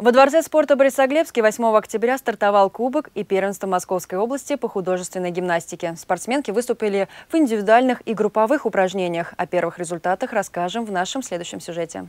Во Дворце спорта Борисоглебский 8 октября стартовал Кубок и первенство Московской области по художественной гимнастике. Спортсменки выступили в индивидуальных и групповых упражнениях. О первых результатах расскажем в нашем следующем сюжете.